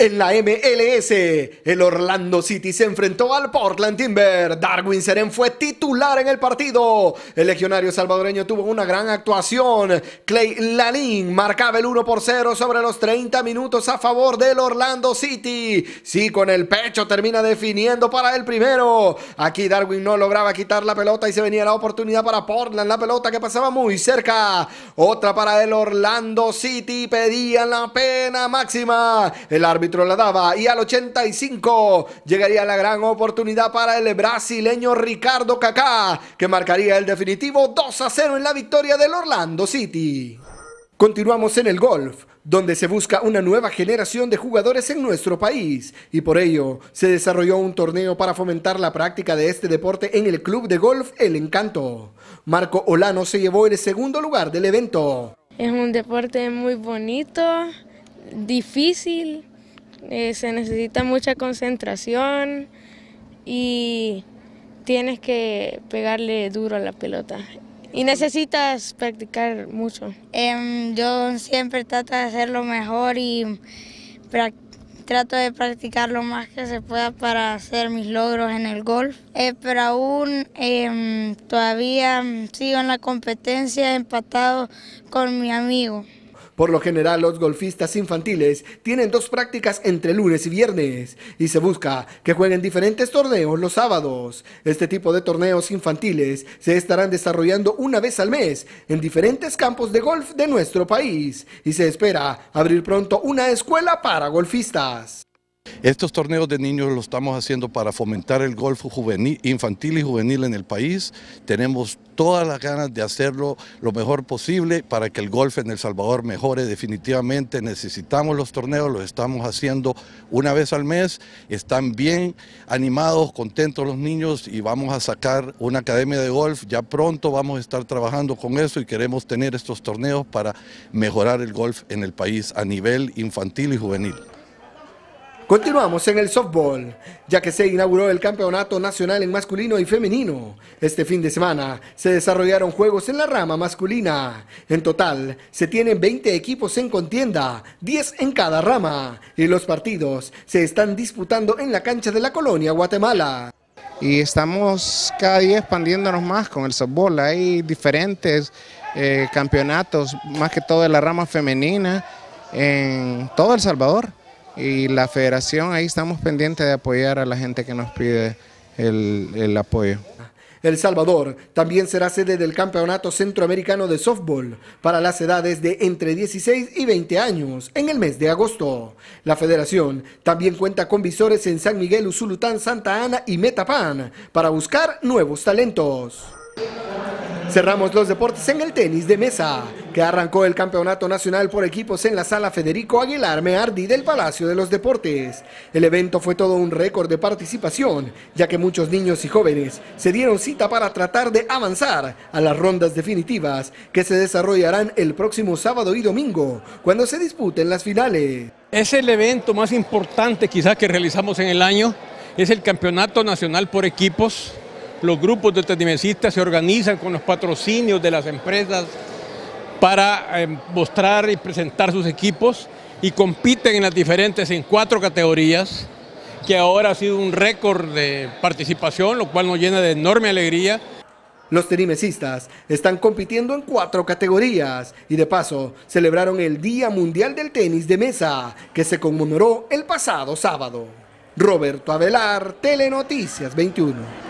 En la MLS, el Orlando City se enfrentó al Portland Timber. Darwin Seren fue titular en el partido. El legionario salvadoreño tuvo una gran actuación. Clay Lalin marcaba el 1 por 0 sobre los 30 minutos a favor del Orlando City. Sí, con el pecho termina definiendo para el primero. Aquí Darwin no lograba quitar la pelota y se venía la oportunidad para Portland. La pelota que pasaba muy cerca. Otra para el Orlando City. Pedían la pena máxima. El árbitro la y al 85 llegaría la gran oportunidad para el brasileño Ricardo Kaká, que marcaría el definitivo 2 a 0 en la victoria del Orlando City. Continuamos en el golf, donde se busca una nueva generación de jugadores en nuestro país, y por ello se desarrolló un torneo para fomentar la práctica de este deporte en el club de golf El Encanto. Marco Olano se llevó el segundo lugar del evento. Es un deporte muy bonito, difícil, eh, se necesita mucha concentración y tienes que pegarle duro a la pelota. Y necesitas practicar mucho. Em, yo siempre trato de hacer lo mejor y trato de practicar lo más que se pueda para hacer mis logros en el golf. Eh, pero aún em, todavía sigo en la competencia empatado con mi amigo. Por lo general, los golfistas infantiles tienen dos prácticas entre lunes y viernes y se busca que jueguen diferentes torneos los sábados. Este tipo de torneos infantiles se estarán desarrollando una vez al mes en diferentes campos de golf de nuestro país y se espera abrir pronto una escuela para golfistas. Estos torneos de niños los estamos haciendo para fomentar el golf infantil y juvenil en el país. Tenemos todas las ganas de hacerlo lo mejor posible para que el golf en El Salvador mejore definitivamente. Necesitamos los torneos, los estamos haciendo una vez al mes. Están bien animados, contentos los niños y vamos a sacar una academia de golf. Ya pronto vamos a estar trabajando con eso y queremos tener estos torneos para mejorar el golf en el país a nivel infantil y juvenil. Continuamos en el softball, ya que se inauguró el Campeonato Nacional en masculino y femenino. Este fin de semana se desarrollaron juegos en la rama masculina. En total, se tienen 20 equipos en contienda, 10 en cada rama, y los partidos se están disputando en la cancha de la colonia Guatemala. Y estamos cada día expandiéndonos más con el softball. Hay diferentes eh, campeonatos, más que todo en la rama femenina, en todo El Salvador y la federación ahí estamos pendientes de apoyar a la gente que nos pide el, apoyo. El Salvador también será sede del Campeonato Centroamericano de Softball para las edades de entre 16 y 20 años en el mes de agosto. La federación también cuenta con visores en San Miguel, Usulután, Santa Ana y Metapan para buscar nuevos talentos. Cerramos los deportes en el tenis de mesa que arrancó el Campeonato Nacional por equipos en la sala Federico Aguilar Meardi del Palacio de los Deportes. El evento fue todo un récord de participación, ya que muchos niños y jóvenes se dieron cita para tratar de avanzar a las rondas definitivas que se desarrollarán el próximo sábado y domingo, cuando se disputen las finales. Es el evento más importante quizás que realizamos en el año, es el Campeonato Nacional por equipos. Los grupos de tenimesistas se organizan con los patrocinios de las empresas para eh, mostrar y presentar sus equipos y compiten en las diferentes, en cuatro categorías, que ahora ha sido un récord de participación, lo cual nos llena de enorme alegría. Los tenimesistas están compitiendo en cuatro categorías y de paso celebraron el Día Mundial del Tenis de Mesa, que se conmemoró el pasado sábado. Roberto Avelar, Telenoticias 21.